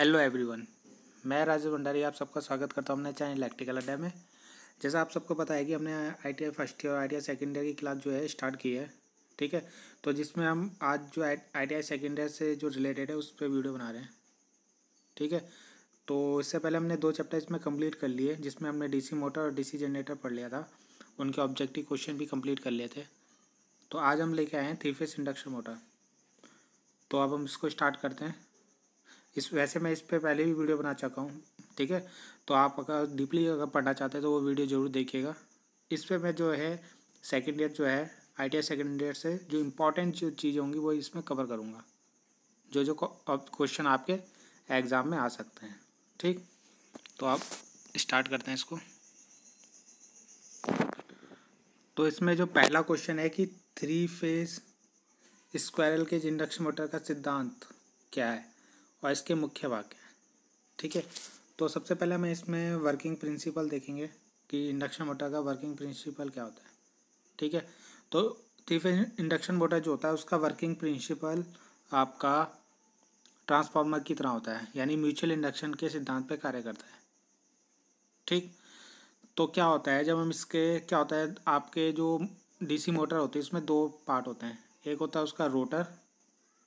hello everyone मैं राजेश भंडारी आप सबका स्वागत करता हूँ अपने चैनल इलेक्ट्रिकल अड्डा में जैसा आप सबको पता है कि हमने आई फर्स्ट ईयर और आई सेकेंड ईयर की क्लास जो है स्टार्ट की है ठीक है तो जिसमें हम आज जो आई टी सेकेंड ईयर से जो रिलेटेड है उस पर वीडियो बना रहे हैं ठीक है तो इससे पहले हमने दो चैप्टर इसमें कम्प्लीट कर लिए जिसमें हमने डी मोटर और डी जनरेटर पढ़ लिया था उनके ऑब्जेक्टिव क्वेश्चन भी कम्प्लीट कर लिए थे तो आज हम लेके आए हैं थ्री फेस इंडक्शन मोटर तो अब हम इसको स्टार्ट करते हैं इस वैसे मैं इस पर पहले भी वीडियो बना चुका हूँ ठीक है तो आप अगर डीपली अगर पढ़ना चाहते हैं तो वो वीडियो ज़रूर देखिएगा इस पर मैं जो है सेकेंड ईयर जो है आई टी सेकेंड ईयर से जो इम्पोर्टेंट जो चीज़ें होंगी वो इसमें कवर करूँगा जो जो क्वेश्चन आपके एग्ज़ाम में आ सकते हैं ठीक तो आप स्टार्ट करते हैं इसको तो इसमें जो पहला क्वेश्चन है कि थ्री फेज स्क्वायरल के इंडक्शन मोटर का सिद्धांत क्या है और इसके मुख्य वाक्य हैं ठीक है तो सबसे पहले हम इसमें वर्किंग प्रिंसिपल देखेंगे कि इंडक्शन मोटर का वर्किंग प्रिंसिपल क्या होता है ठीक है तो थ्री फेज इंडक्शन मोटर जो होता है उसका वर्किंग प्रिंसिपल आपका ट्रांसफार्मर की तरह होता है यानी म्यूचुअल इंडक्शन के सिद्धांत पर कार्य करता है ठीक तो क्या होता है जब हम इसके क्या होता है आपके जो डीसी मोटर होती है इसमें दो पार्ट होते हैं एक होता है उसका रोटर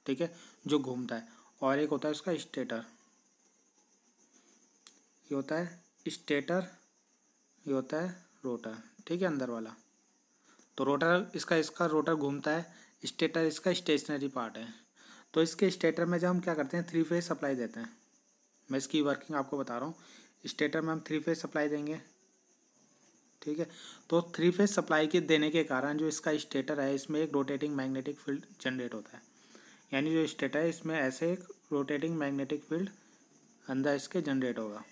ठीक है जो घूमता है और एक होता है इसका स्टेटर ये होता है स्टेटर ये होता है रोटर ठीक है अंदर वाला तो रोटर इसका इसका रोटर घूमता है स्टेटर इसका स्टेशनरी पार्ट है तो इसके स्टेटर में जब हम क्या करते हैं थ्री फेज सप्लाई देते हैं मैं इसकी वर्किंग आपको बता रहा हूँ स्टेटर में हम थ्री फेज सप्लाई देंगे ठीक है तो थ्री फेज सप्लाई के देने के कारण जो इसका स्टेटर है इसमें एक रोटेटिंग मैग्नेटिक फील्ड जनरेट होता है यानी जो स्टेटा है इसमें ऐसे एक रोटेटिंग मैग्नेटिक फील्ड अंदर इसके जनरेट होगा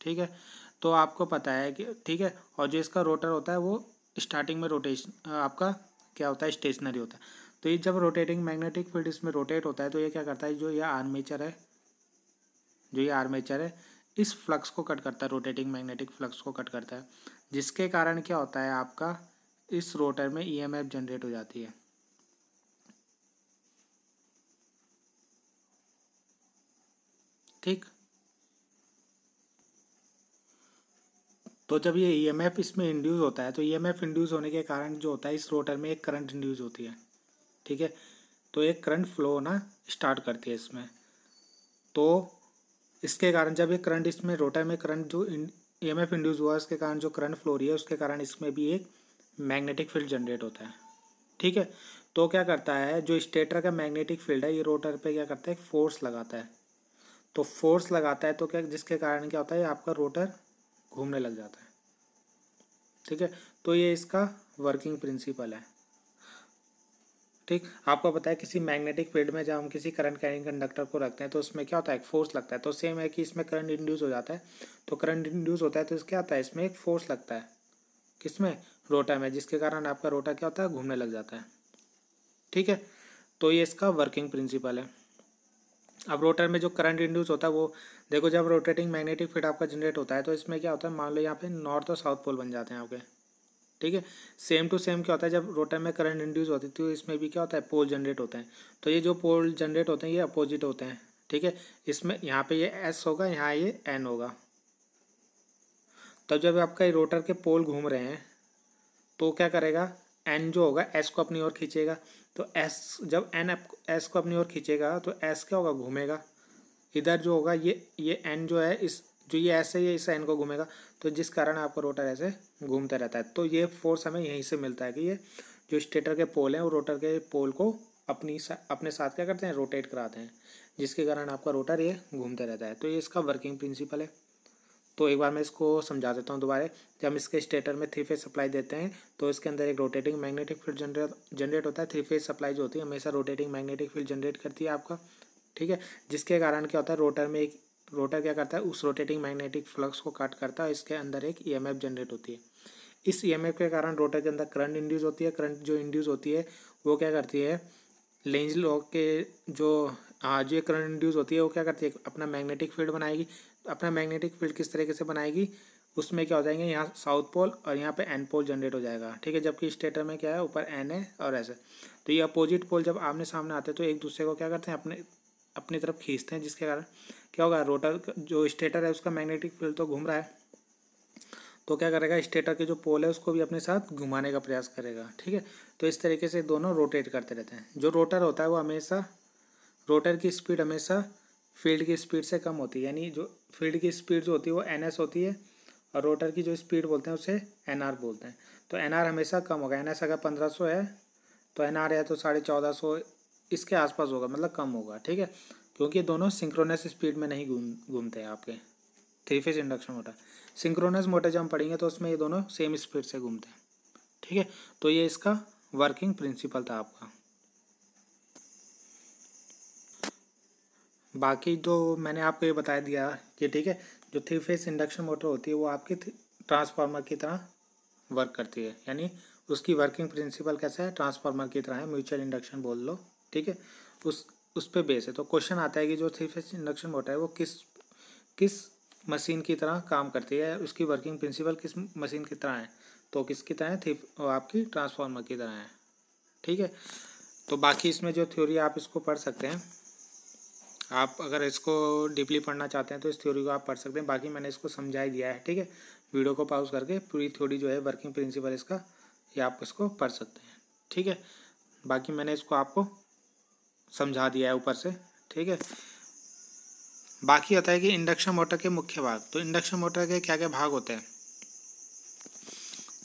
ठीक है तो आपको पता है कि ठीक है और जो इसका रोटर होता है वो स्टार्टिंग में रोटेशन आपका क्या होता है स्टेशनरी होता है तो ये जब रोटेटिंग मैग्नेटिक फील्ड इसमें रोटेट होता है तो ये क्या करता है जो ये आर्मेचर है जो ये आर्मेचर है इस फ्लक्स को कट करता है रोटेटिंग मैग्नेटिक फ्लक्स को कट करता है जिसके कारण क्या होता है आपका इस रोटर में ई जनरेट हो जाती है ठीक तो जब ये ईएमएफ e इसमें इंड्यूस होता है तो ईएमएफ e इंड्यूस होने के कारण जो होता है इस रोटर में एक करंट इंड्यूस होती है ठीक है तो एक करंट फ्लो होना स्टार्ट करती है इसमें तो इसके कारण जब ये करंट इसमें रोटर में करंट जो ई एम एफ इंड्यूस हुआ उसके कारण जो करंट फ्लो रही है उसके कारण इसमें भी एक मैग्नेटिक फील्ड जनरेट होता है ठीक है तो क्या करता है जो स्टेटर का मैग्नेटिक फील्ड है ये रोटर पर क्या करता है फोर्स लगाता है तो फोर्स लगाता है तो क्या जिसके कारण क्या होता है आपका रोटर घूमने लग जाता है ठीक है तो ये इसका वर्किंग प्रिंसिपल है ठीक आपको पता है किसी मैग्नेटिक फील्ड में जब हम किसी करंट कैरिंग कंडक्टर को रखते हैं तो उसमें क्या होता है एक फोर्स लगता है तो सेम है कि इसमें करंट इंड्यूस हो जाता है तो करंट इंड्यूस होता है तो इसके आता है इसमें एक फोर्स लगता है किसमें रोटा में जिसके कारण आपका रोटा क्या होता है घूमने लग जाता है ठीक है तो ये इसका वर्किंग प्रिंसिपल है अब रोटर में जो करंट इंड्यूस होता है वो देखो जब रोटेटिंग मैग्नेटिक फील्ड आपका जनरेट होता है तो इसमें क्या होता है मान लो यहाँ पे नॉर्थ और साउथ पोल बन जाते हैं आपके ठीक है सेम टू सेम क्या होता है जब रोटर में करंट इंड्यूस होती है तो इसमें भी क्या होता है पोल जनरेट होते हैं तो ये जो पोल जनरेट होते हैं ये अपोजिट होते हैं ठीक है इसमें यहाँ पे ये एस होगा यहाँ ये एन होगा तब जब आपका रोटर के पोल घूम रहे हैं तो क्या करेगा एन जो होगा एस को अपनी ओर खींचेगा तो एस जब एन एप एस को अपनी ओर खींचेगा तो एस क्या होगा घूमेगा इधर जो होगा ये ये एन जो है इस जो ये ऐसे ये इस एन को घूमेगा तो जिस कारण आपका रोटर ऐसे घूमता रहता है तो ये फोर्स हमें यहीं से मिलता है कि ये जो स्टेटर के पोल हैं वो रोटर के पोल को अपनी सा, अपने साथ क्या करते हैं रोटेट कराते हैं जिसके कारण आपका रोटर ये घूमता रहता है तो ये इसका वर्किंग प्रिंसिपल है तो एक बार मैं इसको समझा देता हूँ दोबारा जब हम इसके स्टेटर में थ्री फेज सप्लाई देते हैं तो इसके अंदर एक rotating magnetic field generate generate होता है थ्री फेज सप्लाई जो होती है हमेशा रोटेटिंग मैग्नेटिक फील्ड जनरेट करती है आपका ठीक है जिसके कारण क्या होता है रोटर में एक रोटर क्या करता है उस रोटेटिंग मैग्नेटिक फ्लक्स को कट करता है इसके अंदर एक ई e जनरेट होती है इस ई e के कारण रोटर के अंदर करंट इंड्यूज होती है करंट जो इंड्यूज होती है वो क्या करती है लेंज लॉक के जो हाँ जो करंट इंड्यूज़ होती है वो क्या करती है अपना मैग्नेटिक फील्ड बनाएगी अपना मैग्नेटिक फील्ड किस तरीके से बनाएगी उसमें क्या हो जाएंगे यहाँ साउथ पोल और यहाँ पे एन पोल जनरेट हो जाएगा ठीक है जबकि स्टेटर में क्या है ऊपर एन है और ऐसे तो ये अपोजिट पोल जब आमने सामने आते हैं तो एक दूसरे को क्या करते हैं अपने अपनी तरफ खींचते हैं जिसके कारण क्या होगा रोटर जो स्टेटर है उसका मैग्नेटिक फील्ड तो घूम रहा है तो क्या करेगा स्टेटर के जो पोल है उसको भी अपने साथ घुमाने का प्रयास करेगा ठीक है तो इस तरीके से दोनों रोटेट करते रहते हैं जो रोटर होता है वो हमेशा रोटर की स्पीड हमेशा फील्ड की स्पीड से कम होती है यानी जो फील्ड की स्पीड जो होती है वो एन होती है और रोटर की जो स्पीड बोलते हैं उसे एन बोलते हैं तो एन हमेशा कम होगा एन अगर पंद्रह है तो एन आर है तो साढ़े चौदह सौ इसके आसपास होगा मतलब कम होगा ठीक है क्योंकि दोनों सिंक्रोनस स्पीड में नहीं घूम घूमते हैं आपके three phase induction motor synchronous motor जब हम पढ़ेंगे तो उसमें ये दोनों सेम स्पीड से घूमते हैं ठीक है तो ये इसका वर्किंग प्रिंसिपल था आपका बाकी जो तो मैंने आपको ये बता दिया कि ठीक है जो थ्री फेस इंडक्शन मोटर होती है वो आपकी ट्रांसफार्मर की तरह वर्क करती है यानी उसकी वर्किंग प्रिंसिपल कैसा है ट्रांसफार्मर की तरह है म्यूचुअल इंडक्शन बोल लो ठीक है उस उस पर बेस है तो क्वेश्चन आता है कि जो थ्री फेस इंडक्शन मोटर है वो किस किस मशीन की तरह काम करती है उसकी वर्किंग प्रिंसिपल किस मशीन की तरह है तो किसकी तरह है थ्री आपकी ट्रांसफार्मर की तरह है ठीक है तो बाकी इसमें जो थ्योरी आप इसको पढ़ सकते हैं आप अगर इसको डीपली पढ़ना चाहते हैं तो इस थ्योरी को आप पढ़ सकते हैं बाकी मैंने इसको समझा ही दिया है ठीक है वीडियो को पाउज करके पूरी थ्योरी जो है वर्किंग प्रिंसिपल इसका ये आप इसको पढ़ सकते हैं ठीक है बाकी मैंने इसको आपको समझा दिया है ऊपर से ठीक है बाकी होता है कि इंडक्शन मोटर के मुख्य भाग तो इंडक्शन मोटर के क्या क्या भाग होते हैं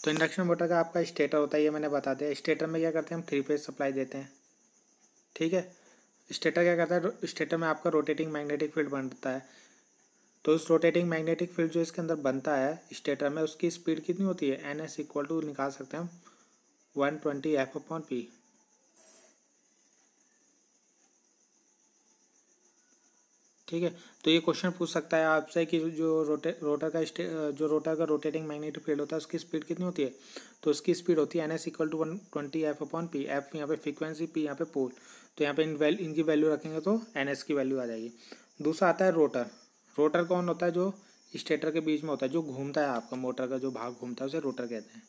तो इंडक्शन मोटर का आपका स्टेटर होता है ये मैंने बता दिया स्टेटर में क्या करते हैं हम थ्री फेज सप्लाई देते हैं ठीक है स्टेटर क्या करता है स्टेटर में आपका रोटेटिंग मैग्नेटिक फील्ड बनता है तो उस रोटेटिंग मैग्नेटिक फील्ड जो इसके अंदर बनता है स्टेटर में उसकी स्पीड कितनी होती है एन एस इक्वल टू निकाल सकते हैं हम one twenty F upon P ठीक है तो ये क्वेश्चन पूछ सकता है आपसे कि जो रोटे रोटर का जो रोटर का रोटेटिंग मैग्नेटिक फील्ड होता है उसकी स्पीड कितनी होती है तो उसकी स्पीड होती है N S equal to one twenty F upon P F यहाँ पे फ्रिक्वेंसी पी यहाँ पे पोल तो यहाँ पे इन वैल्यू इनकी वैल्यू रखेंगे तो एन एस की वैल्यू आ जाएगी दूसरा आता है रोटर रोटर कौन होता है जो स्टेटर के बीच में होता है जो घूमता है आपका मोटर का जो भाग घूमता है उसे रोटर कहते हैं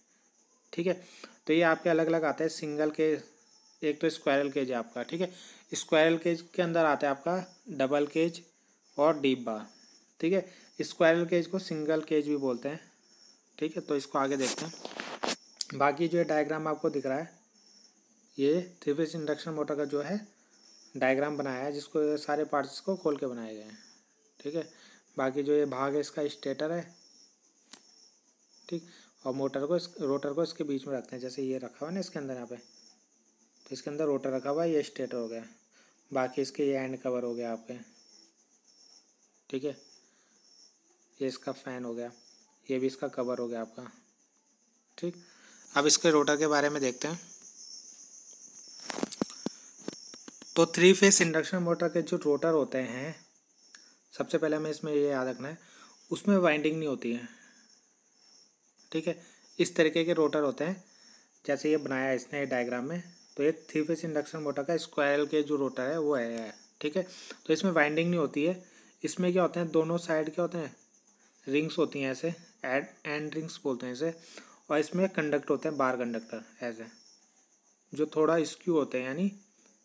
ठीक है तो ये आपके अलग अलग आता है सिंगल के एक तो स्क्वायरल केज है आपका ठीक है स्क्वायरल केज के अंदर आता है आपका डबल केज और डीप बार ठीक है स्क्वायरल केज को सिंगल केज भी बोलते हैं ठीक है तो इसको आगे देखते हैं बाकी जो डायग्राम आपको दिख रहा है ये थ्री फेज इंडक्शन मोटर का जो है डायग्राम बनाया है जिसको सारे पार्ट्स को खोल के बनाए गए हैं ठीक है बाकी जो ये भाग है इसका स्टेटर है ठीक और मोटर को इस रोटर को इसके बीच में रखते हैं जैसे ये रखा हुआ है ना इसके अंदर यहाँ पे तो इसके अंदर रोटर रखा हुआ है ये स्टेटर हो गया बाकी इसके ये एंड कवर हो गया आपके ठीक है ये इसका फैन हो गया ये भी इसका कवर हो गया आपका ठीक अब इसके रोटर के बारे में देखते हैं तो थ्री फेस इंडक्शन मोटर के जो रोटर होते हैं सबसे पहले हमें इसमें ये याद रखना है उसमें वाइंडिंग नहीं होती है ठीक है इस तरीके के रोटर होते हैं जैसे ये बनाया है इसने डायग्राम में तो ये थ्री फेस इंडक्शन मोटर का स्क्वायर के जो रोटर है वो है ठीक है तो इसमें वाइंडिंग नहीं होती है इसमें क्या होते हैं दोनों साइड क्या होते हैं रिंग्स होती हैं ऐसे एड एंड रिंग्स बोलते हैं इसे और इसमें कंडक्ट होते हैं बार कंडक्टर ऐसे जो थोड़ा स्क्यू होते हैं यानी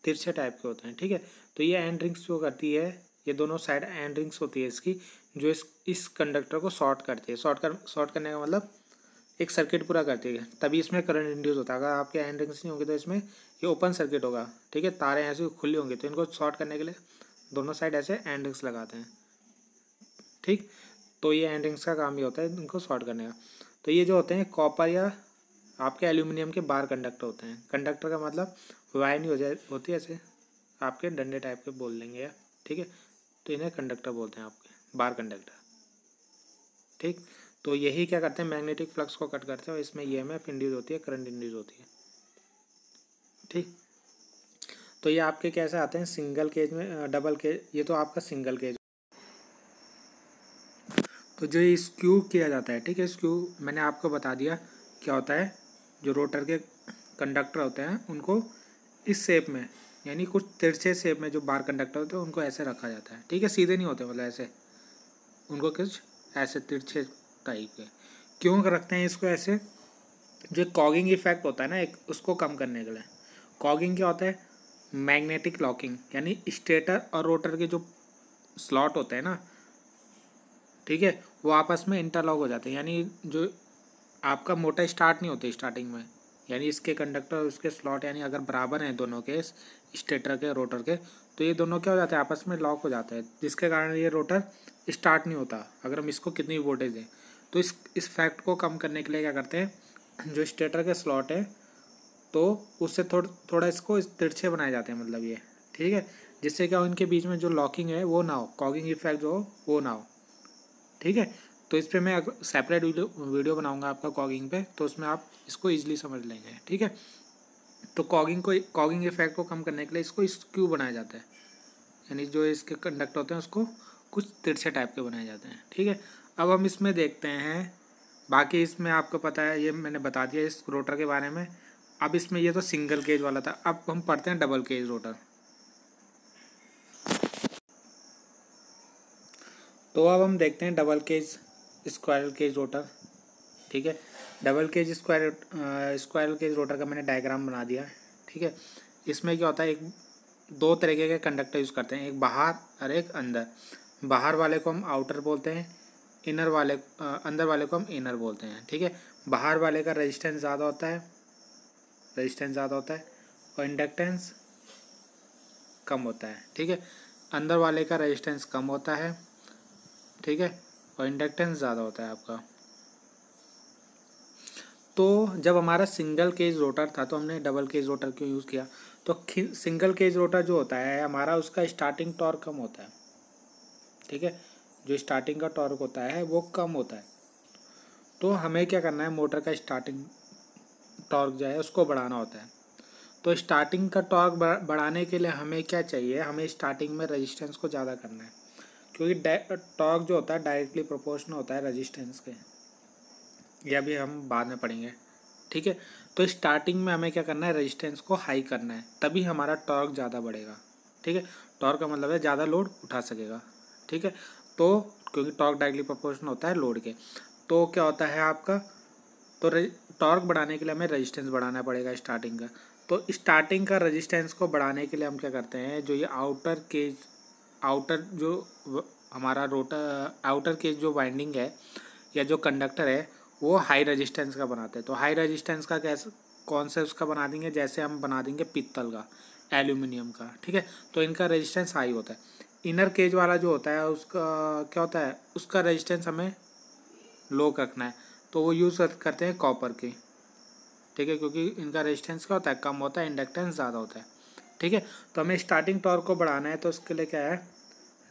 तिरछे टाइप के होते हैं ठीक है तो ये एंड रिंग्स जो करती है ये दोनों साइड एंड रिंग्स होती है इसकी जो इस इस कंडक्टर को शॉर्ट करती है शॉर्ट कर शॉर्ट करने का मतलब एक सर्किट पूरा करती है तभी इसमें करंट इंड्यूस होता है अगर आपके एंड रिंग्स नहीं होंगे तो इसमें ये ओपन सर्किट होगा ठीक है तारे ऐसे खुले होंगे तो इनको शॉर्ट करने के लिए दोनों साइड ऐसे एंड रिंग्स लगाते हैं ठीक तो ये एंड रिंग्स का काम ही होता है इनको शॉर्ट करने का तो ये जो होते हैं कॉपर या आपके एल्यूमिनियम के बार कंडक्टर होते हैं कंडक्टर का मतलब वायर नहीं हो जाए होती ऐसे आपके डंडे टाइप के बोल देंगे यार ठीक है तो इन्हें कंडक्टर बोलते हैं आपके बार कंडक्टर ठीक तो यही क्या करते हैं मैग्नेटिक फ्लक्स को कट करते हैं और इसमें ई एम एफ इंड्यूज होती है करंट इंड्यूज होती है ठीक तो ये आपके कैसे आते हैं सिंगल केज में डबल केज ये तो आपका सिंगल केज तो जो ये स्क्यू किया जाता है ठीक है स्क्यू मैंने आपको बता दिया क्या होता है जो रोटर के कंडक्टर होते हैं उनको इस शेप में यानी कुछ तिरछे शेप में जो बार कंडक्टर होते हैं उनको ऐसे रखा जाता है ठीक है सीधे नहीं होते मतलब ऐसे उनको कुछ ऐसे तिरछे टाइप के क्यों रखते हैं इसको ऐसे जो कॉगिंग इफेक्ट होता है ना एक उसको कम करने के लिए कॉगिंग क्या होता है मैग्नेटिक लॉकिंग यानी स्टेटर और रोटर के जो स्लॉट होते हैं ना ठीक है वो आपस में इंटरलॉक हो जाते हैं यानी जो आपका मोटर स्टार्ट नहीं होते स्टार्टिंग में यानी इसके कंडक्टर और उसके स्लॉट यानी अगर बराबर हैं दोनों के स्टेटर के रोटर के तो ये दोनों क्या हो जाते हैं आपस में लॉक हो जाता है जिसके कारण ये रोटर स्टार्ट नहीं होता अगर हम इसको कितनी वोल्टेज दें तो इस इस फैक्ट को कम करने के लिए क्या करते हैं जो स्टेटर के स्लॉट है तो उससे थोड़ थोड़ा इसको तिरछे बनाए जाते हैं मतलब ये ठीक है जिससे क्या हो इनके बीच में जो लॉकिंग है वो ना हो कॉगिंग इफेक्ट जो हो वो ना हो ठीक है तो इस पर मैं सेपरेट वीडियो वीडियो बनाऊँगा आपका कॉगिंग पे तो उसमें आप इसको ईजिली समझ लेंगे ठीक है तो कॉगिंग को कॉगिंग इफेक्ट को कम करने के लिए इसको इस क्यू बनाया जाता है यानी जो इसके कंडक्ट होते हैं उसको कुछ तिरछे टाइप के बनाए जाते हैं ठीक है अब हम इसमें देखते हैं बाकी इसमें आपको पता है ये मैंने बता दिया इस रोटर के बारे में अब इसमें ये तो सिंगल केज वाला था अब हम पढ़ते हैं डबल केज रोटर तो अब हम देखते हैं double cage square cage rotor ठीक है double cage square square cage rotor का मैंने डायग्राम बना दिया ठीक है इसमें क्या होता है एक दो तरीके के कंडक्टर यूज़ करते हैं एक बाहर और एक अंदर बाहर वाले को हम आउटर बोलते हैं इनर वाले आ, अंदर वाले को हम इनर बोलते हैं ठीक है बाहर वाले का रेजिस्टेंस ज़्यादा होता है रेजिस्टेंस ज़्यादा होता है और इंडक्टेंस कम होता है ठीक है अंदर वाले का रेजिस्टेंस कम होता है ठीक है और इंडक्टेंस ज़्यादा होता है आपका तो जब हमारा सिंगल केज रोटर था तो हमने डबल केज रोटर क्यों यूज़ किया तो सिंगल केज रोटर जो होता है हमारा उसका स्टार्टिंग टॉर्क कम होता है ठीक है जो स्टार्टिंग का टॉर्क होता है वो कम होता है तो हमें क्या करना है मोटर का स्टार्टिंग टॉर्क जो है उसको बढ़ाना होता है तो स्टार्टिंग का टॉर्क बढ़ाने के लिए हमें क्या चाहिए हमें स्टार्टिंग में रजिस्टेंस को ज़्यादा करना है क्योंकि टॉर्क जो होता है डायरेक्टली प्रोपोर्शनल होता है रजिस्टेंस के ये भी हम बाद में पढ़ेंगे ठीक है तो स्टार्टिंग में हमें क्या करना है रेजिस्टेंस को हाई करना है तभी हमारा टॉर्क ज़्यादा बढ़ेगा ठीक है टॉर्क का मतलब है ज़्यादा लोड उठा सकेगा ठीक है तो क्योंकि टॉर्क डायरेक्टली प्रोपोर्शन होता है लोड के तो क्या होता है आपका तो टॉर्क बढ़ाने के लिए हमें रजिस्टेंस बढ़ाना पड़ेगा स्टार्टिंग का तो स्टार्टिंग का रजिस्टेंस को बढ़ाने के लिए हम क्या करते हैं जो ये आउटर केज आउटर जो हमारा रोटर आउटर के जो वाइंडिंग है या जो कंडक्टर है वो हाई रेजिस्टेंस का बनाते हैं तो हाई रेजिस्टेंस का कैसे कौन से उसका बना देंगे जैसे हम बना देंगे पित्तल का एल्यूमिनियम का ठीक है तो इनका रेजिस्टेंस हाई होता है इनर केज वाला जो होता है उसका क्या होता है उसका रेजिस्टेंस हमें लो रखना है तो वो यूज़ करते हैं कॉपर की ठीक है क्योंकि इनका रेजिस्टेंस क्या होता है कम होता है इंडक्टेंस ज़्यादा होता है ठीक है तो हमें स्टार्टिंग टॉर्क को बढ़ाना है तो उसके लिए क्या है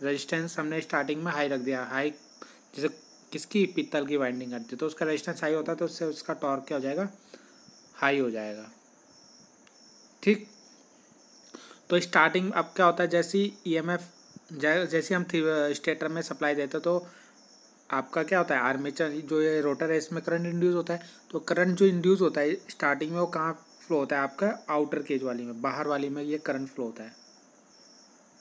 रेजिस्टेंस हमने स्टार्टिंग में हाई रख दिया हाई जैसे किसकी पीतल की वाइंडिंग करती है तो उसका रेजिस्टेंस हाई होता है तो उससे उसका टॉर्क क्या हो जाएगा हाई हो जाएगा ठीक तो स्टार्टिंग अब क्या होता है जैसी ई एम एफ जैसे हम स्टेटर में सप्लाई देते तो आपका क्या होता है आर्मेचर जो ये रोटर है इसमें करंट इंड्यूस होता है तो करंट जो इंड्यूस होता है स्टार्टिंग में वो कहाँ फ्लो होता है आपका आउटर केज वाली में बाहर वाली में ये करंट फ्लो होता है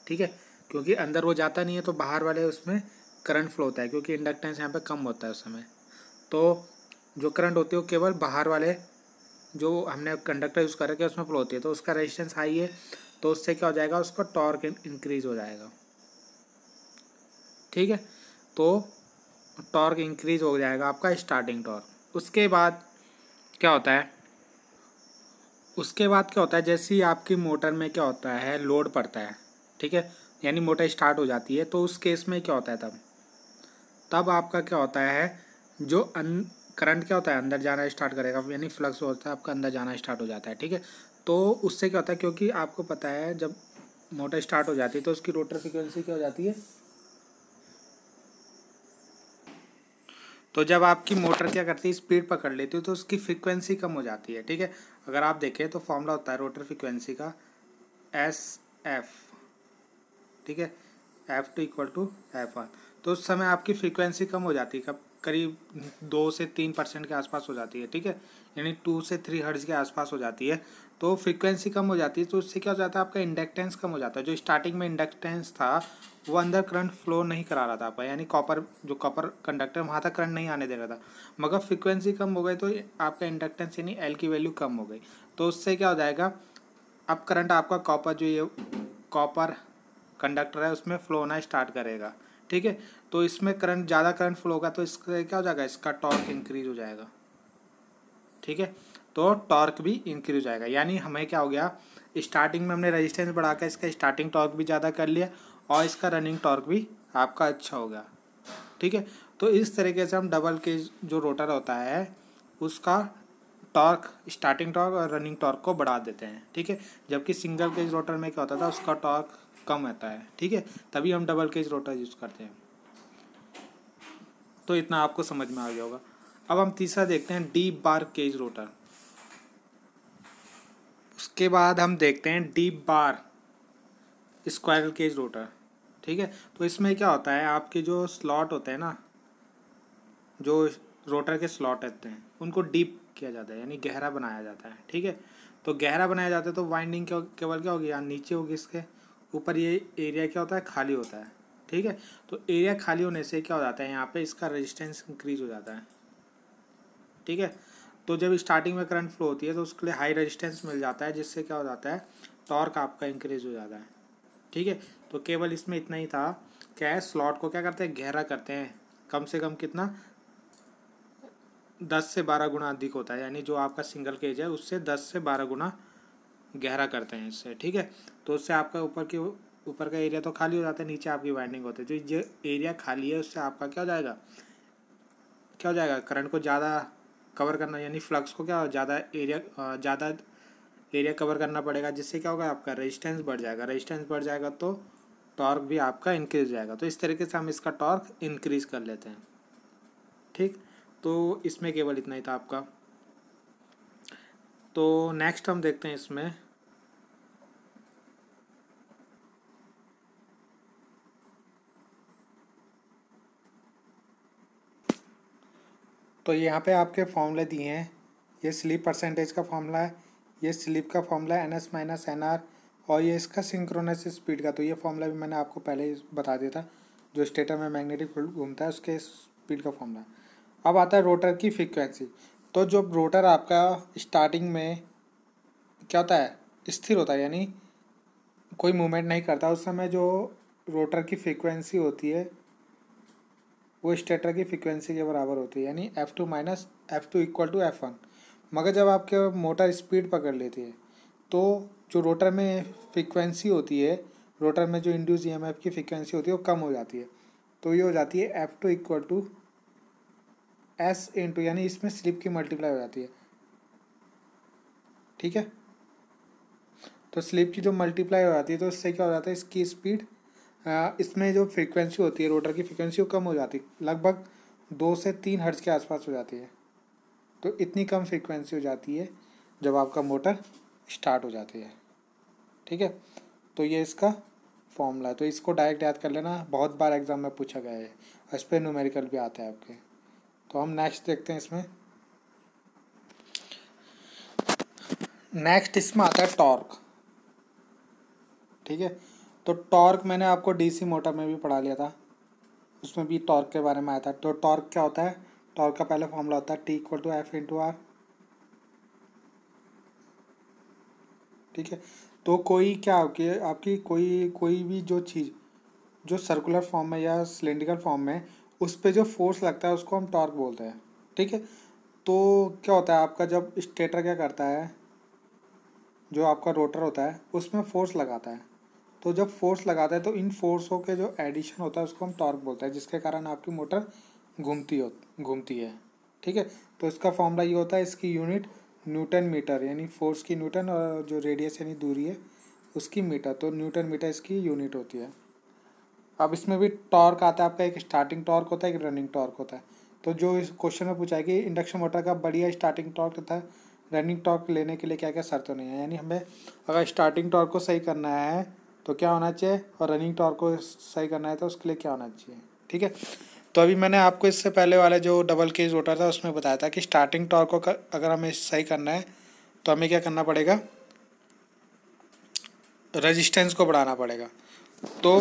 ठीक है क्योंकि अंदर वो जाता नहीं है तो बाहर वाले उसमें करंट फ्लो होता है क्योंकि इंडक्टेंस यहाँ पे कम होता है उस समय तो जो करंट होती है वो केवल बाहर वाले जो हमने कंडक्टर यूज़ करके उसमें फ्लो होती है तो उसका रेजिस्टेंस हाई है तो उससे क्या हो जाएगा उसका टॉर्क इंक्रीज हो जाएगा ठीक है तो टॉर्क इंक्रीज हो जाएगा आपका स्टार्टिंग टॉर्क उसके बाद क्या होता है उसके बाद क्या होता है जैसे ही आपकी मोटर में क्या होता है लोड पड़ता है ठीक है यानी मोटर स्टार्ट हो जाती है तो उस केस में क्या होता है तब तब आपका क्या होता है जो अन करंट क्या होता है अंदर जाना स्टार्ट करेगा यानी फ्लक्स होता है आपका अंदर जाना स्टार्ट हो जाता है ठीक है तो उससे क्या होता है क्योंकि आपको पता है जब मोटर स्टार्ट हो जाती है तो उसकी रोटर फ्रिक्वेंसी क्या हो जाती है तो जब आपकी मोटर क्या करती है स्पीड पकड़ लेती है तो उसकी फ्रिक्वेंसी कम हो जाती है ठीक है अगर आप देखें तो फॉर्मूला होता है रोटर फ्रिक्वेंसी का एस एफ ठीक है F two equal to F one तो उस समय आपकी फ्रिक्वेंसी कम हो जाती है करीब दो से तीन परसेंट के आसपास हो जाती है ठीक है यानी टू से थ्री हर्ज के आसपास हो जाती है तो फ्रीक्वेंसी कम हो जाती है तो उससे क्या हो जाता है आपका इंडक्टेंस कम हो जाता है जो स्टार्टिंग में इंडक्टेंस था वो अंदर करंट फ्लो नहीं करा रहा था आपका यानी कॉपर जो कॉपर कंडक्टर वहाँ तक करंट नहीं आने दे रहा था मगर फ्रीक्वेंसी कम हो गई तो आपका इंडक्टेंस यानी एल की वैल्यू कम हो गई तो उससे क्या हो जाएगा अब करंट आपका कॉपर जो ये कॉपर कंडक्टर है उसमें फ्लो होना स्टार्ट करेगा ठीक है तो इसमें करंट ज़्यादा करंट फ्लो होगा तो इसका क्या हो जाएगा इसका टॉर्क इंक्रीज हो जाएगा ठीक है तो टॉर्क भी इंक्रीज आएगा यानी हमें क्या हो गया स्टार्टिंग में हमने रेजिस्टेंस बढ़ाकर इसका स्टार्टिंग टॉर्क भी ज़्यादा कर लिया और इसका रनिंग टॉर्क भी आपका अच्छा हो गया ठीक है तो इस तरीके से हम डबल के जो रोटर होता है उसका टॉर्क स्टार्टिंग टॉर्क और रनिंग टॉर्क को बढ़ा देते हैं ठीक है जबकि सिंगल केज रोटर में क्या होता था उसका टॉर्क कम रहता है ठीक है तभी हम डबल केज रोटर यूज़ करते हैं तो इतना आपको समझ में आ गया होगा अब हम तीसरा देखते हैं डी बार केज रोटर उसके बाद हम देखते हैं deep bar squirrel cage rotor ठीक है तो इसमें क्या होता है आपके जो स्लॉट होते हैं ना जो रोटर के स्लॉट रहते हैं उनको डीप किया जाता है यानी गहरा बनाया जाता है ठीक है तो गहरा बनाया जाता है तो वाइंडिंग केवल क्या होगी यहाँ नीचे होगी इसके ऊपर ये एरिया क्या होता है खाली होता है ठीक है तो एरिया खाली होने से क्या हो जाता है यहाँ पे इसका रेजिस्टेंस इंक्रीज हो जाता है ठीक है तो जब स्टार्टिंग में करंट फ्लो होती है तो उसके लिए हाई रेजिस्टेंस मिल जाता है जिससे क्या हो जाता है टॉर्क आपका इंक्रीज हो जाता है ठीक है तो केवल इसमें इतना ही था क्या है स्लॉट को क्या करते हैं गहरा करते हैं कम से कम कितना दस से बारह गुना अधिक होता है यानी जो आपका सिंगल केज है उससे दस से बारह गुना गहरा करते हैं इससे ठीक है तो उससे आपका ऊपर के ऊपर का एरिया तो खाली हो जाता है नीचे आपकी वाइंडिंग होती है जो एरिया खाली है उससे आपका क्या हो जाएगा क्या हो जाएगा करंट को ज़्यादा कवर करना यानी फ्लक्स को क्या ज़्यादा एरिया ज़्यादा एरिया कवर करना पड़ेगा जिससे क्या होगा आपका रेजिस्टेंस बढ़ जाएगा रेजिस्टेंस बढ़ जाएगा तो टॉर्क भी आपका इंक्रीज जाएगा तो इस तरीके से हम इसका टॉर्क इंक्रीज कर लेते हैं ठीक तो इसमें केवल इतना ही था आपका तो नेक्स्ट हम देखते हैं इसमें तो यहाँ पे आपके फॉर्मूले दिए हैं ये स्लीप परसेंटेज का फॉर्मूला है ये स्लिप का formula N S minus N R और ये इसका सिंक्रोनस स्पीड का तो ये फॉर्मूला भी मैंने आपको पहले बता दिया था जो स्टेटर में मैग्नेटिक फील्ड घूमता है उसके स्पीड का फॉर्मूला अब आता है रोटर की फ्रिक्वेंसी तो जो रोटर आपका स्टार्टिंग में क्या होता है स्थिर होता है यानी कोई मूवमेंट नहीं करता उस समय जो रोटर की फ्रिक्वेंसी होती है वो स्टेटर की फ्रिक्वेंसी के बराबर होती है यानी F two minus F two equal to F one मगर जब आपके मोटर स्पीड पकड़ लेती है तो जो रोटर में फ्रिक्वेंसी होती है रोटर में जो इंड्यूस ई की फ्रिक्वेंसी होती है वो कम हो जाती है तो ये हो जाती है F two equal to S into यानी इसमें स्लिप की मल्टीप्लाई हो जाती है ठीक है तो स्लिप की जो मल्टीप्लाई हो जाती है तो इससे क्या हो जाता है इसकी स्पीड इसमें जो फ्रीक्वेंसी होती है रोटर की फ्रीक्वेंसी वो कम हो जाती है लगभग दो से तीन हर्ज के आसपास हो जाती है तो इतनी कम फ्रीक्वेंसी हो जाती है जब आपका मोटर स्टार्ट हो जाती है ठीक है तो ये इसका फॉर्मूला है तो इसको डायरेक्ट याद कर लेना बहुत बार एग्ज़ाम में पूछा गया है इस पर न्यूमेरिकल भी आता है आपके तो हम नेक्स्ट देखते हैं इसमें नेक्स्ट इसमें आता है टॉर्क ठीक है तो टॉर्क मैंने आपको डीसी मोटर में भी पढ़ा लिया था उसमें भी टॉर्क के बारे में आया था तो टॉर्क क्या होता है टॉर्क का पहला फॉर्मूला होता है T equal to F into R ठीक है तो कोई क्या आपकी आपकी कोई कोई भी जो चीज़ जो सर्कुलर फॉर्म में या सिलेंडिकल फॉर्म में उस पर जो फोर्स लगता है उसको हम टॉर्क बोलते हैं ठीक है तो क्या होता है आपका जब स्टेटर क्या करता है जो आपका रोटर होता है उसमें फोर्स लगाता है तो जब फोर्स लगाते हैं तो इन फोर्सों के जो एडिशन होता है उसको हम टॉर्क बोलते हैं जिसके कारण आपकी मोटर घूमती हो घूमती है ठीक है तो इसका फॉर्मूला ये होता है इसकी यूनिट न्यूटन मीटर यानी फोर्स की न्यूटन और जो रेडियस यानी दूरी है उसकी मीटर तो न्यूटन मीटर इसकी यूनिट होती है अब इसमें भी टॉर्क आता है आपका एक स्टार्टिंग टॉर्क होता है एक रनिंग टॉर्क होता है तो जो इस क्वेश्चन में पूछा है कि इंडक्शन मोटर का बढ़िया स्टार्टिंग टॉर्क तथा रनिंग टॉर्क लेने के लिए क्या क्या शर्त नहीं है यानी हमें अगर स्टार्टिंग टॉर्क को सही करना है तो क्या होना चाहिए और रनिंग टॉर्क को सही करना है तो उसके लिए क्या होना चाहिए ठीक है तो अभी मैंने आपको इससे पहले वाला जो डबल केज रोटर था उसमें बताया था कि स्टार्टिंग टॉर्क को कर, अगर हमें सही करना है तो हमें क्या करना पड़ेगा रजिस्टेंस को बढ़ाना पड़ेगा तो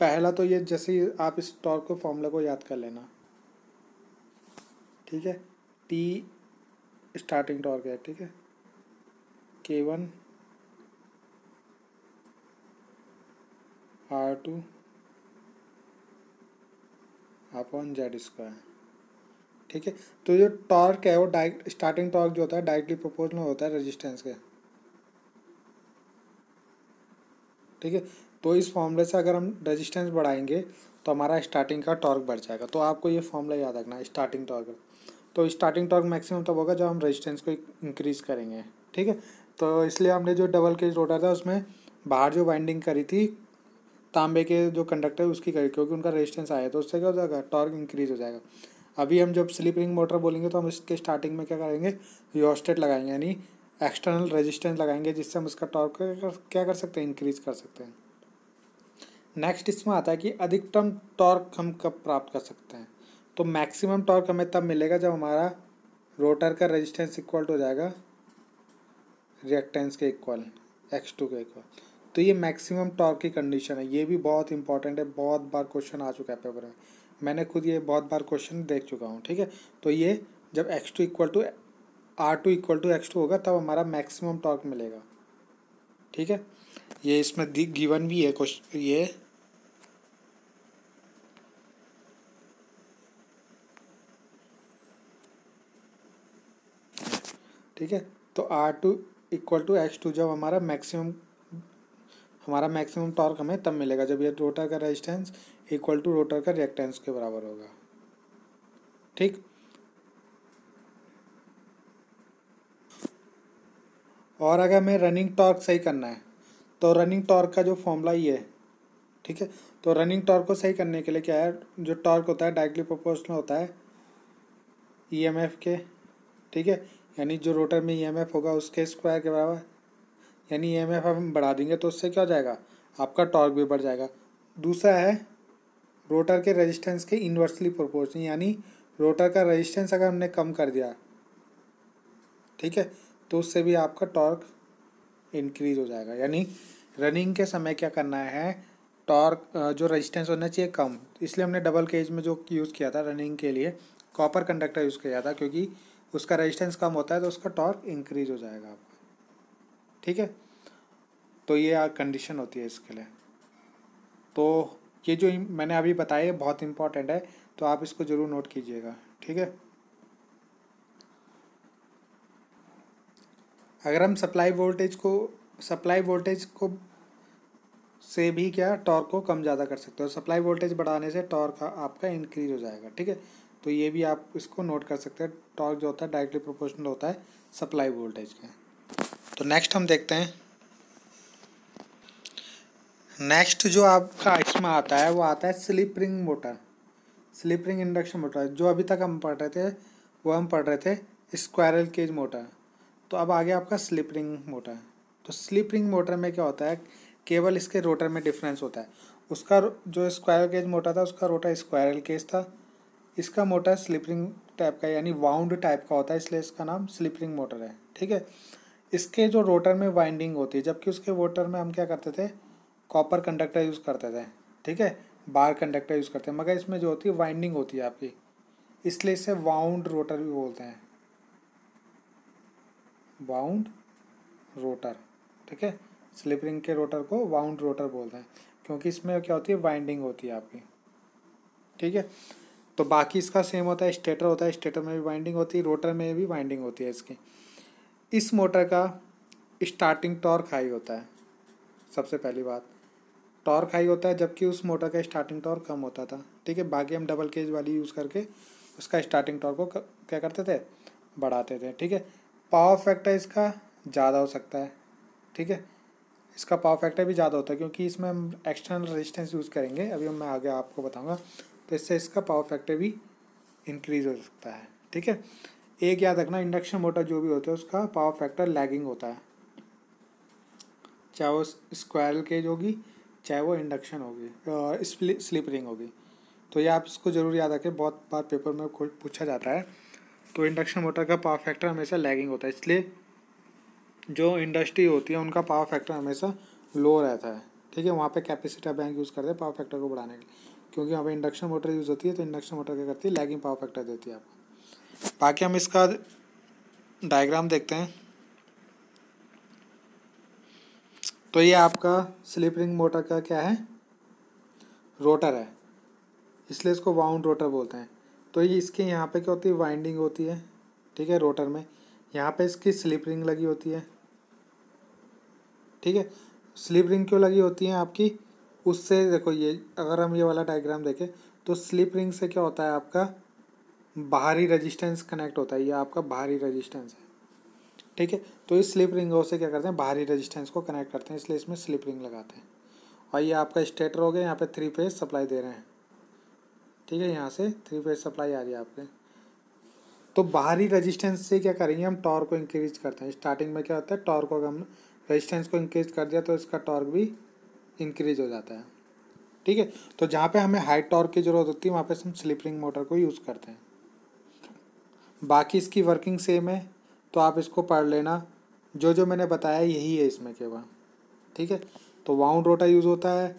पहला तो ये जैसे आप इस टॉर्क को फॉर्मूला को याद कर लेना ठीक है टी स्टार्टिंग टॉर्क है ठीक है K one R two upon Z square ठीक है तो जो टॉर्क है वो डायरेक्ट स्टार्टिंग टॉर्क जो होता है डायरेक्टली प्रोपोर्शनल होता है रेजिस्टेंस के ठीक है तो इस फॉर्मूले से अगर हम रेजिस्टेंस बढ़ाएंगे तो हमारा स्टार्टिंग का टॉर्क बढ़ जाएगा तो आपको ये फॉर्मूला याद रखना है स्टार्टिंग टॉर्क तो स्टार्टिंग टॉर्क मैक्सिमम तब होगा जब हम रेजिस्टेंस को इंक्रीज़ करेंगे ठीक है तो इसलिए हमने जो डबल केज रोटर था उसमें बाहर जो वाइंडिंग करी थी तांबे के जो कंडक्टर है उसकी करें क्योंकि उनका रेजिस्टेंस आया तो उससे क्या हो जाएगा टॉर्क इंक्रीज हो जाएगा अभी हम जब स्लिप रिंग मोटर बोलेंगे तो हम इसके स्टार्टिंग में क्या करेंगे योस्टेट लगाएंगे यानी एक्सटर्नल रेजिस्टेंस लगाएंगे जिससे हम उसका टॉर्क क्या कर सकते हैं इंक्रीज कर सकते हैं नेक्स्ट इसमें आता है कि अधिकतम टॉर्क हम कब प्राप्त कर सकते हैं तो मैक्सिमम टॉर्क हमें तब मिलेगा जब हमारा रोटर का रेजिस्टेंस इक्वल हो जाएगा रिएक्टेंस के इक्वल एक्स टू के इक्वल तो ये मैक्सिमम टॉर्क की कंडीशन है ये भी बहुत इंपॉर्टेंट है बहुत बार क्वेश्चन आ चुका है पेपर में मैंने खुद ये बहुत बार क्वेश्चन देख चुका हूँ ठीक है तो ये जब X two equal to R two equal to X two होगा तब हमारा मैक्सिमम टॉर्क मिलेगा ठीक है ये इसमें गिवन भी है क्वेश्चन ये ठीक है तो R two equal to X two जब हमारा मैक्सिमम हमारा मैक्सिमम टॉर्क हमें तब मिलेगा जब ये रोटर का रेजिस्टेंस इक्वल टू रोटर का रिएक्टेंस के बराबर होगा ठीक और अगर हमें रनिंग टॉर्क सही करना है तो रनिंग टॉर्क का जो फॉर्मूला ये है ठीक है तो रनिंग टॉर्क को सही करने के लिए क्या है जो टॉर्क होता है डायरेक्टली प्रोपोर्शनल होता है ईएमएफ e के ठीक है यानी जो रोटर में ईएमएफ e होगा उसके स्क्वायर के बराबर यानी ई एम एफ हम बढ़ा देंगे तो उससे क्या हो जाएगा आपका टॉर्क भी बढ़ जाएगा दूसरा है रोटर के रेजिस्टेंस के इन्वर्सली प्रोपोर्शन यानी रोटर का रेजिस्टेंस अगर हमने कम कर दिया ठीक है तो उससे भी आपका टॉर्क इंक्रीज हो जाएगा यानी रनिंग के समय क्या करना है टॉर्क जो रेजिस्टेंस होना चाहिए कम इसलिए हमने डबल केज में जो यूज़ किया था रनिंग के लिए कॉपर कंडक्टर यूज़ किया था क्योंकि उसका रेजिस्टेंस कम होता है तो उसका टॉर्क इंक्रीज हो जाएगा ठीक है तो ये कंडीशन होती है इसके लिए तो ये जो मैंने अभी बताया बहुत इम्पॉर्टेंट है तो आप इसको ज़रूर नोट कीजिएगा ठीक है अगर हम सप्लाई वोल्टेज को सप्लाई वोल्टेज को से भी क्या टॉर्क को कम ज़्यादा कर सकते हो सप्लाई वोल्टेज बढ़ाने से टॉर्क आपका इंक्रीज हो जाएगा ठीक है तो ये भी आप इसको नोट कर सकते हैं टॉर्क जो होता है डायरेक्टली प्रोपोर्शनल होता है सप्लाई वोल्टेज के तो नेक्स्ट हम देखते हैं नेक्स्ट जो आपका इसमें आता है वो आता है slip ring motor slip ring induction motor जो अभी तक हम पढ़ रहे थे वो हम पढ़ रहे थे स्क्वायरल केज मोटर तो अब आ गया आपका स्लीपरिंग मोटर तो स्लीपरिंग मोटर में क्या होता है केवल इसके रोटर में डिफरेंस होता है उसका जो स्क्वायरल केज मोटर था उसका रोटर स्क्वायरल केज था इसका मोटर स्लीपरिंग टाइप का यानी वाउंड टाइप का होता है इसलिए इसका नाम स्लीपरिंग मोटर है ठीक है इसके जो रोटर में वाइंडिंग होती है जबकि उसके रोटर में हम क्या करते थे कॉपर कंडक्टर यूज़ करते थे ठीक है बार कंडक्टर यूज़ करते हैं मगर इसमें जो होती है वाइंडिंग होती है आपकी इसलिए इसे वाउंड रोटर भी बोलते हैं वाउंड रोटर ठीक है स्लिप रिंग के रोटर को वाउंड रोटर बोलते हैं क्योंकि इसमें क्या होती है वाइंडिंग होती है आपकी ठीक है तो बाकी इसका सेम होता है स्टेटर होता है स्टेटर में भी वाइंडिंग होती है रोटर में भी वाइंडिंग होती है इसकी इस मोटर का स्टार्टिंग टॉर्क हाई होता है सबसे पहली बात टॉर्क हाई होता है जबकि उस मोटर का स्टार्टिंग टॉर्क कम होता था ठीक है बाकी हम डबल केज वाली यूज़ करके उसका स्टार्टिंग टॉर्क को क्या करते थे बढ़ाते थे ठीक है पावर फैक्टर इसका ज़्यादा हो सकता है ठीक है इसका पावर फैक्टर भी ज़्यादा होता है क्योंकि इसमें हम एक्सटर्नल रेजिस्टेंस यूज़ करेंगे अभी मैं आगे आपको बताऊँगा तो इससे इसका पावर फैक्टर भी इंक्रीज हो सकता है ठीक है एक याद रखना इंडक्शन मोटर जो भी होता है उसका पावर फैक्टर लैगिंग होता है चाहे वो स्क्वायरल केज होगी चाहे वो इंडक्शन होगी स्लिप रिंग होगी तो ये आप इसको ज़रूर याद रखें बहुत बार पेपर में पूछा जाता है तो इंडक्शन मोटर का पावर फैक्टर हमेशा लैगिंग होता है इसलिए जो इंडस्ट्री होती है उनका पावर फैक्टर हमेशा लो रहता है ठीक है वहाँ पे कैपेसिटी बैंक यूज़ करते हैं पावर फैक्टर को बढ़ाने के लिए क्योंकि वहाँ पे इंडक्शन मोटर यूज़ होती है तो इंडक्शन मोटर क्या करती है लैगिंग पावर फैक्टर देती है आपको बाकी हम इसका डायग्राम देखते हैं तो ये आपका स्लिप रिंग मोटर का क्या है रोटर है इसलिए इसको वाउंड रोटर बोलते हैं तो ये इसके यहाँ पे क्या होती है वाइंडिंग होती है ठीक है रोटर में यहाँ पे इसकी स्लिप रिंग लगी होती है ठीक है स्लिप रिंग क्यों लगी होती है आपकी उससे देखो ये अगर हम ये वाला डायग्राम देखें तो स्लिप रिंग से क्या होता है आपका बाहरी रजिस्टेंस कनेक्ट होता है ये आपका बाहरी रजिस्टेंस है ठीक है तो इस स्लिप रिंगों से क्या करते हैं बाहरी रजिस्टेंस को कनेक्ट करते हैं इसलिए इसमें स्लिप रिंग लगाते हैं और ये आपका स्टेटर हो गया यहाँ पे थ्री फेज सप्लाई दे रहे हैं ठीक है यहाँ से थ्री फेज सप्लाई आ रही है आपके तो बाहरी रजिस्टेंस से क्या करेंगे हम टॉर्क को इंक्रीज करते हैं स्टार्टिंग में क्या होता है टॉर्क को हम रजिस्टेंस को इंक्रीज कर दिया तो इसका टॉर्क भी इंक्रीज हो जाता है ठीक है तो जहाँ पे हमें हाई टॉर्क की जरूरत होती है वहाँ पे हम स्लिप रिंग मोटर को यूज़ करते हैं बाकी इसकी वर्किंग सेम है तो आप इसको पढ़ लेना जो जो मैंने बताया यही है इसमें केवल ठीक है तो वाउंड रोटा यूज़ होता है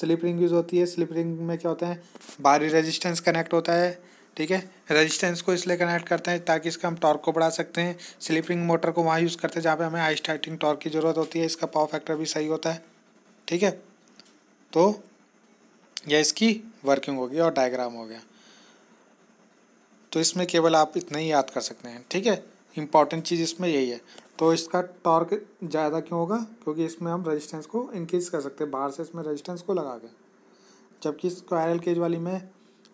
स्लिप रिंग यूज़ होती है स्लिप रिंग में क्या होता है बारी रेजिस्टेंस कनेक्ट होता है ठीक है रेजिस्टेंस को इसलिए कनेक्ट करते हैं ताकि इसका हम टॉर्क को बढ़ा सकते हैं स्लिप रिंग मोटर को वहाँ यूज़ करते हैं जहाँ पर हमें हाई स्टार्टिंग टॉर्क की ज़रूरत होती है इसका पावर फैक्टर भी सही होता है ठीक है तो यह इसकी वर्किंग होगी और डायग्राम हो गया तो इसमें केवल आप इतना ही याद कर सकते हैं ठीक है इंपॉर्टेंट चीज़ इसमें यही है तो इसका टॉर्क ज़्यादा क्यों होगा क्योंकि इसमें हम रेजिस्टेंस को इंक्रीज कर सकते हैं बाहर से इसमें रेजिस्टेंस को लगा के जबकि स्क्वायरल केज वाली में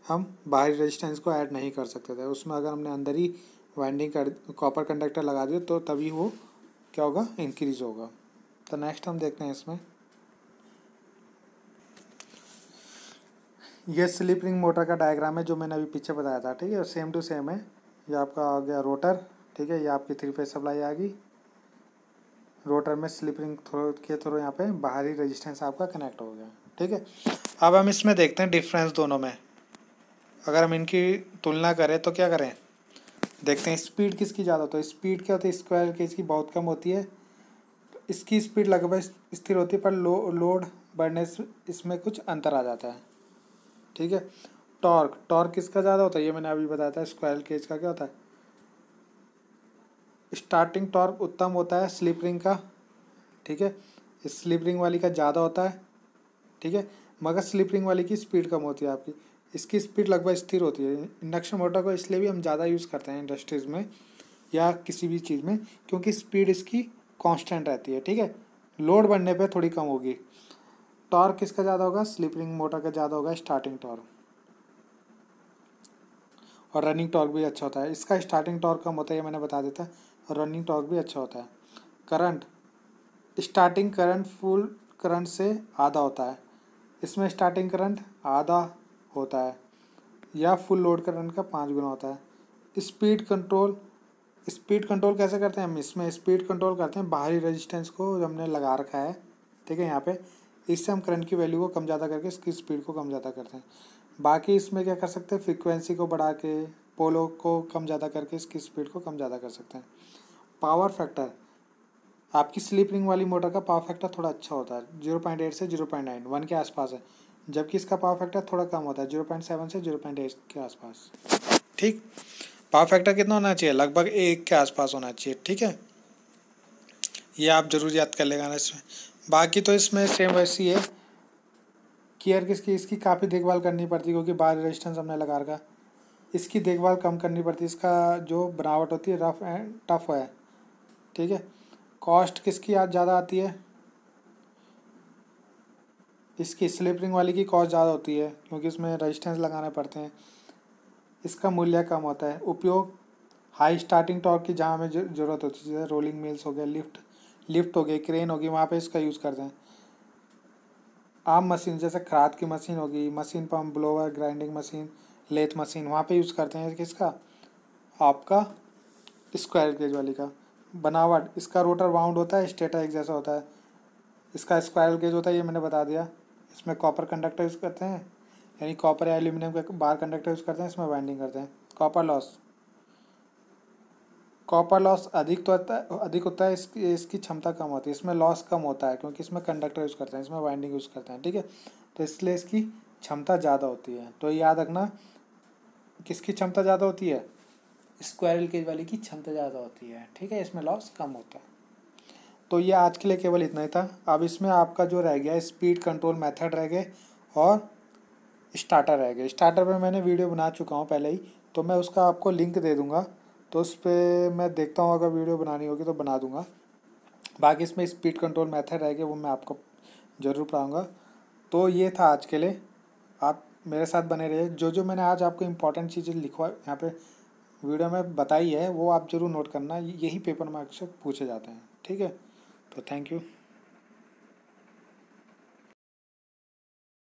हम बाहरी रेजिस्टेंस को ऐड नहीं कर सकते थे उसमें अगर हमने अंदर ही वाइंडिंग कर कॉपर कंडक्टर लगा दिया तो तभी वो क्या होगा इंक्रीज होगा तो नेक्स्ट हम देखते हैं इसमें ये स्लिप रिंग मोटर का डायग्राम है जो मैंने अभी पीछे बताया था ठीक है सेम टू सेम है ये आपका आ गया रोटर ठीक है ये आपकी थ्री फेज सप्लाई आ गई रोटर में स्लिप रिंग थ्रो के थ्रो यहाँ पे बाहरी रेजिस्टेंस आपका कनेक्ट हो गया ठीक है अब हम इसमें देखते हैं डिफरेंस दोनों में अगर हम इनकी तुलना करें तो क्या करें देखते हैं स्पीड किसकी ज़्यादा होती है स्पीड क्या होती है स्क्वायर के इसकी बहुत कम होती है इसकी स्पीड लगभग स्थिर होती है पर लो लोड बढ़ने से इसमें कुछ अंतर आ जाता है ठीक है टॉर्क टॉर्क किसका ज़्यादा होता है ये मैंने अभी बताया था स्क्वायर केज का क्या होता है स्टार्टिंग टॉर्क उत्तम होता है स्लिप रिंग का ठीक है स्लिप रिंग वाली का ज़्यादा होता है ठीक है मगर स्लिप रिंग वाली की स्पीड कम होती है आपकी इसकी स्पीड लगभग स्थिर होती है इंडक्शन मोटर को इसलिए भी हम ज़्यादा यूज़ करते हैं इंडस्ट्रीज़ में या किसी भी चीज़ में क्योंकि स्पीड इसकी कांस्टेंट रहती है ठीक है लोड बढ़ने पे थोड़ी कम होगी टॉर्क किसका ज़्यादा होगा स्लिप रिंग मोटर का ज़्यादा होगा स्टार्टिंग टॉर्क और रनिंग टॉर्क भी अच्छा होता है इसका स्टार्टिंग टॉर्क कम होता है ये मैंने बता देता और रनिंग टॉर्क भी अच्छा होता है current starting current full current से आधा होता है इसमें स्टार्टिंग करंट आधा होता है या फुल लोड करंट का पाँच गुना होता है स्पीड कंट्रोल स्पीड कंट्रोल कैसे करते हैं हम इसमें स्पीड कंट्रोल करते हैं बाहरी रेजिस्टेंस को हमने लगा रखा है ठीक है यहाँ पे इससे हम करंट की वैल्यू को कम ज़्यादा करके इसकी स्पीड को कम ज़्यादा करते हैं बाकी इसमें क्या कर सकते हैं फ्रिक्वेंसी को बढ़ा के पोलो को कम ज़्यादा करके इसकी स्पीड को कम ज़्यादा कर सकते हैं पावर फैक्टर आपकी स्लिप रिंग वाली मोटर का पावर फैक्टर थोड़ा अच्छा होता है जीरो पॉइंट एट से जीरो पॉइंट नाइन वन के आसपास है जबकि इसका पावर फैक्टर थोड़ा कम होता है जीरो पॉइंट सेवन से जीरो पॉइंट एट के आसपास ठीक पावर फैक्टर कितना होना चाहिए लगभग एक के आसपास होना चाहिए ठीक है ये आप जरूर याद कर लेगा ना इसमें बाकी तो इसमें सेम वैसी है केयर किसकी इसकी काफ़ी देखभाल करनी पड़ती है क्योंकि बाहर रेजिस्टेंस हमने लगा रखा इसकी देखभाल कम करनी पड़ती है इसका जो बनावट होती है रफ एंड टफ है ठीक है कॉस्ट किसकी आज ज़्यादा आती है इसकी स्लिपरिंग वाली की कॉस्ट ज़्यादा होती है क्योंकि इसमें रजिस्टेंस लगाने पड़ते हैं इसका मूल्य कम होता है उपयोग हाई स्टार्टिंग टॉर्क की जहाँ हमें ज़रूरत होती है जैसे रोलिंग मिल्स हो गया लिफ्ट लिफ्ट हो गई क्रेन होगी वहाँ पे इसका यूज़ करते हैं आम मशीन जैसे खराद की मशीन होगी machine pump blower grinding machine lathe machine वहाँ पे यूज़ करते हैं किसका आपका स्क्वायर गेज वाली का बनावट इसका रोटर बाउंड होता है स्टेटा एक जैसा होता है इसका स्क्वायर गेज होता है ये मैंने बता दिया इसमें कॉपर कंडक्टर यूज़ करते हैं यानी कॉपर या एल्यूमिनियम का बार कंडक्टर यूज़ करते हैं इसमें बाइंडिंग करते हैं कॉपर लॉस कॉपर लॉस अधिक तो होता अधिक होता है इसकी इसकी क्षमता कम होती है इसमें लॉस कम होता है क्योंकि इसमें कंडक्टर यूज़ करते हैं इसमें वाइंडिंग यूज़ करते हैं ठीक है तो इसलिए इसकी क्षमता ज़्यादा होती है तो याद रखना किसकी क्षमता ज़्यादा होती है स्क्वायरल केज वाली की क्षमता ज़्यादा होती है ठीक है इसमें लॉस कम होता है तो ये आज के लिए केवल इतना ही था अब इसमें आपका जो रह गया स्पीड कंट्रोल मेथड रह गए और स्टार्टर रह गए स्टार्टर पे मैंने वीडियो बना चुका हूँ पहले ही तो मैं उसका आपको लिंक दे दूँगा तो उस पर मैं देखता हूँ अगर वीडियो बनानी होगी तो बना दूँगा बाकी इसमें स्पीड कंट्रोल मेथड रहेगा वो मैं आपको ज़रूर पढ़ाऊँगा तो ये था आज के लिए आप मेरे साथ बने रहिए जो जो मैंने आज आपको इम्पोर्टेंट चीज़ें लिखवा यहाँ पे वीडियो में बताई है वो आप ज़रूर नोट करना यही पेपर में अक्सर पूछे जाते हैं ठीक है तो थैंक यू